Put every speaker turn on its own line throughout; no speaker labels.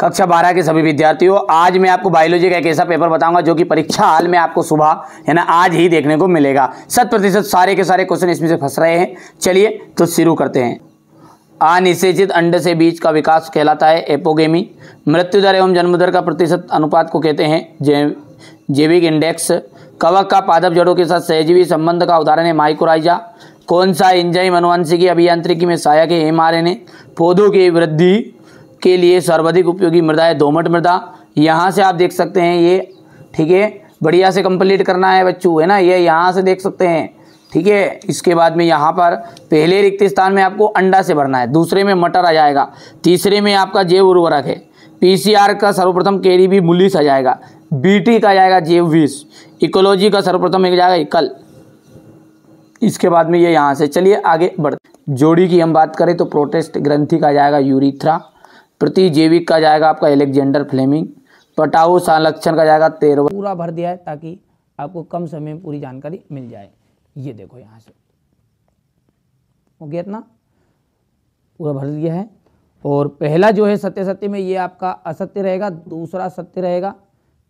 कक्षा बारह के सभी विद्यार्थियों आज मैं आपको बायोलॉजी का एक ऐसा पेपर बताऊंगा जो कि परीक्षा हाल में आपको सुबह है ना आज ही देखने को मिलेगा शत प्रतिशत सारे के सारे क्वेश्चन इसमें से फंस रहे हैं चलिए तो शुरू करते हैं अनिश्चित अंडे से बीज का विकास कहलाता है एपोगेमी मृत्यु दर एवं जन्म दर का प्रतिशत अनुपात को कहते हैं जैव जैविक इंडेक्स कवक का पादप जड़ों के साथ सहजीवी संबंध का उदाहरण है माइकोराइजा कौन सा इंजाइम अनुवंशिकी अभियांत्रिकी में सहायक है एम आर पौधों की वृद्धि के लिए सर्वाधिक उपयोगी मृदा है दोमट मृदा यहाँ से आप देख सकते हैं ये ठीक है बढ़िया से कंप्लीट करना है बच्चों है ना ये यहाँ से देख सकते हैं ठीक है इसके बाद में यहाँ पर पहले रिक्त स्थान में आपको अंडा से भरना है दूसरे में मटर आ जाएगा तीसरे में आपका जैव उर्वरक है पीसीआर का सर्वप्रथम केरी भी मुलिस आ जाएगा बीटी का जाएगा जैव विष इकोलॉजी का सर्वप्रथम एक जाएगा इकल इसके बाद में ये यहाँ से चलिए आगे बढ़ जोड़ी की हम बात करें तो प्रोटेस्ट ग्रंथि का जाएगा यूरिथ्रा प्रतिजीविक का जाएगा आपका एलेक्जेंडर फ्लेमिंग पटाऊ संरक्षण का जाएगा तेरहवा पूरा भर दिया है ताकि आपको कम समय में पूरी जानकारी मिल जाए ये देखो यहाँ से हो गया इतना पूरा भर दिया है और पहला जो है सत्य सत्य में ये आपका असत्य रहेगा दूसरा सत्य रहेगा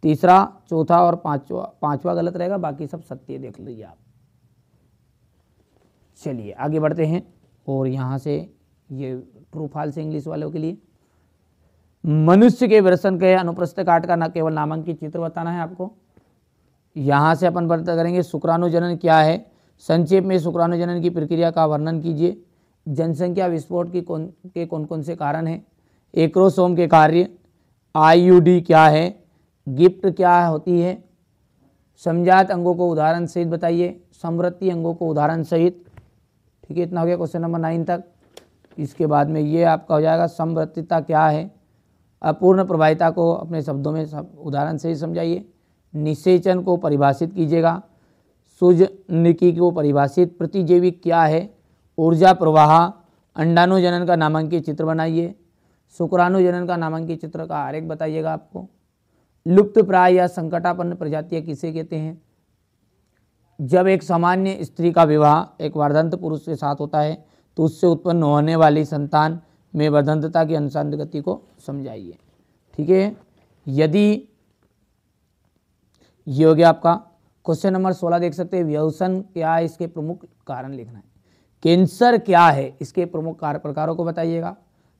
तीसरा चौथा और पांचवा पांचवा गलत रहेगा बाकी सब सत्य देख लीजिए आप चलिए आगे बढ़ते हैं और यहाँ से ये ट्रू फॉल्स इंग्लिश वालों के लिए मनुष्य के व्यसन के अनुप्रस्थ काट का न केवल नामांकित चित्र बताना है आपको यहाँ से अपन वर्णन करेंगे शुक्राणुजनन क्या है संक्षेप में शुक्राणुजनन की प्रक्रिया का वर्णन कीजिए जनसंख्या विस्फोट की कौन के कौन कौन से कारण हैं एक्रोसोम के कार्य आईयूडी क्या है गिफ्ट क्या होती है समझात अंगों को उदाहरण सहित बताइए समृद्धि अंगों को उदाहरण सहित ठीक है इतना हो गया क्वेश्चन नंबर नाइन तक इसके बाद में ये आपका हो जाएगा समृद्धिता क्या है अपूर्ण प्रभाविता को अपने शब्दों में उदाहरण से ही समझाइए निषेचन को परिभाषित कीजिएगा निकी को परिभाषित प्रतिजैविक क्या है ऊर्जा प्रवाह अंडाणुजनन का नामांकित चित्र बनाइए शुक्राणुजनन का नामांकित चित्र का आरेख बताइएगा आपको लुप्त प्राय या संकटापन्न प्रजातियाँ किसे कहते हैं जब एक सामान्य स्त्री का विवाह एक वर्धंत पुरुष के साथ होता है तो उससे उत्पन्न होने वाली संतान में वर्धंतता की अनुसंध गति को समझाइए ठीक है यदि ये हो गया आपका क्वेश्चन नंबर सोलह देख सकते हैं व्यवसन क्या है इसके प्रमुख कारण लिखना है कैंसर क्या है इसके प्रमुख प्रकारों को बताइएगा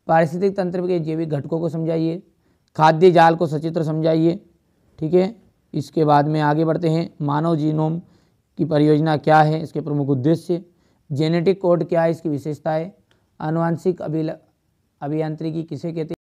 पारिस्थितिक तंत्र के जैविक घटकों को समझाइए खाद्य जाल को सचित्र समझाइए ठीक है इसके बाद में आगे बढ़ते हैं मानव जीनोम की परियोजना क्या है इसके प्रमुख उद्देश्य जेनेटिक कोड क्या है इसकी विशेषता है अनुवांशिक अभिल अभियांत्रिकी किसे कहते हैं